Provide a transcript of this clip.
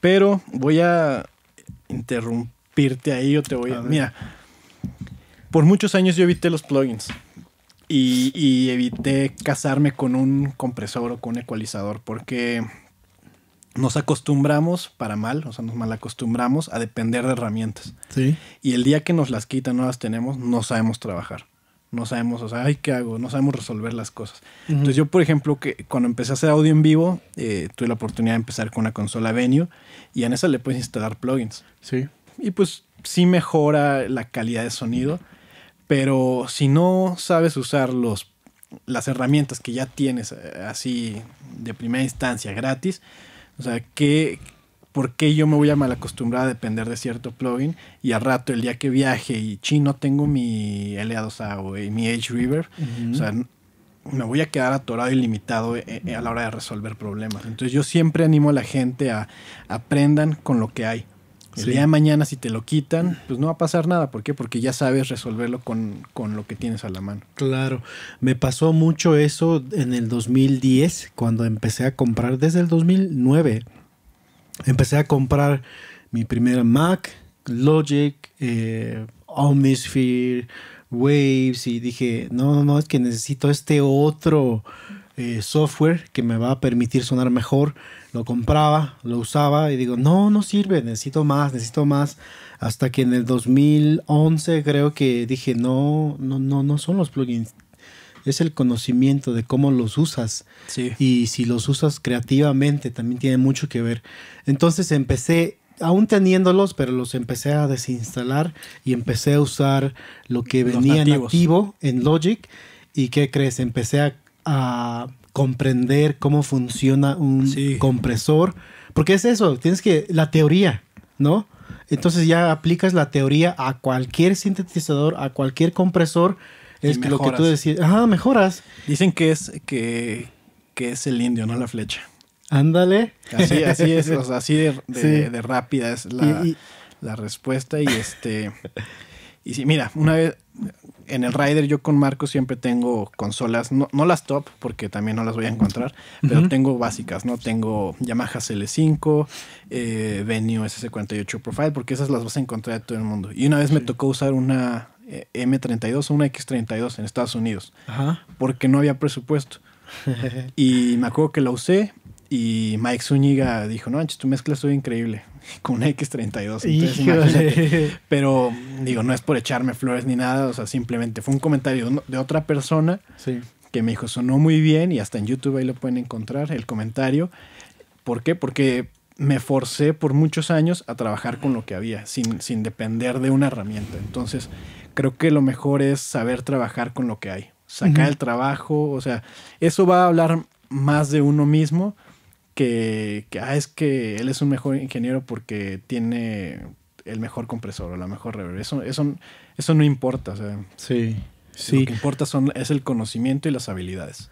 Pero voy a interrumpirte ahí o te voy a... mira, por muchos años yo evité los plugins y, evité casarme con un compresor o con un ecualizador porque nos acostumbramos para mal, o sea, nos malacostumbramos a depender de herramientas. Y el día que nos las quitan, no las tenemos, no sabemos trabajar no sabemos, o sea, ay, ¿qué hago? No sabemos resolver las cosas. Entonces yo, por ejemplo, que cuando empecé a hacer audio en vivo, eh, tuve la oportunidad de empezar con una consola Venue y en esa le puedes instalar plugins. Sí. Y pues sí mejora la calidad de sonido, pero si no sabes usar las herramientas que ya tienes eh, así de primera instancia gratis, o sea, ¿qué, ¿por yo me voy a malacostumbrar a depender de cierto plugin? Y al rato, el día que viaje y chino tengo mi la 2 o eh, mi Edge River, o sea, me voy a quedar atorado y limitado eh, eh, a la hora de resolver problemas. Entonces yo siempre animo a la gente a aprendan con lo que hay. El día de mañana si te lo quitan, pues no va a pasar nada. ¿Por qué? Porque ya sabes resolverlo con, con, lo que tienes a la mano. Claro, me pasó mucho eso en el 2010, cuando empecé a comprar, desde el 2009 empecé a comprar mi primera Mac, Logic, eh, Omnisphere, Waves y dije, no, no, no, es que necesito este otro eh, software que me va a permitir sonar mejor. Lo compraba, lo usaba y digo, no, no sirve, necesito más, necesito más. Hasta que en el 2011 creo que dije, no, no, no, no son los plugins es el conocimiento de cómo los usas. Y si los usas creativamente, también tiene mucho que ver. Entonces empecé, aún teniéndolos, pero los empecé a desinstalar y empecé a usar lo que venía nativo en Logic. ¿Y qué crees? Empecé a, comprender cómo funciona un compresor. Porque es eso, tienes que, la teoría, ¿no? Entonces ya aplicas la teoría a cualquier sintetizador, a cualquier compresor es que lo que tú decías. Ah, mejoras. Dicen que es, que, es el indio, no la flecha. Ándale. Así, así es, así de, rápida es la, respuesta. Y este. y sí, mira, una vez en el Rider yo con Marco siempre tengo consolas, no, las top porque también no las voy a encontrar, pero tengo básicas, ¿no? Tengo Yamaha CL5, eh, Venue SS48 Profile, porque esas las vas a encontrar de todo el mundo. Y una vez me tocó usar una eh, M32 o una X32 en Estados Unidos. Ajá. Porque no había presupuesto. y me acuerdo que la usé y Mike Zúñiga dijo, no, manches, tu mezcla estuvo increíble con una X32. Pero digo, no es por echarme flores ni nada, o sea, simplemente fue un comentario de otra persona que me dijo, sonó muy bien y hasta en YouTube ahí lo pueden encontrar, el comentario. ¿Por qué? Porque me forcé por muchos años a trabajar con lo que había, sin, sin depender de una herramienta. Entonces, creo que lo mejor es saber trabajar con lo que hay, sacar el trabajo, o sea, eso va a hablar más de uno mismo que, ah, es que él es un mejor ingeniero porque tiene el mejor compresor o la mejor reverb. Eso, eso, eso no importa. O sea, sí, sí. Lo que importa son, es el conocimiento y las habilidades.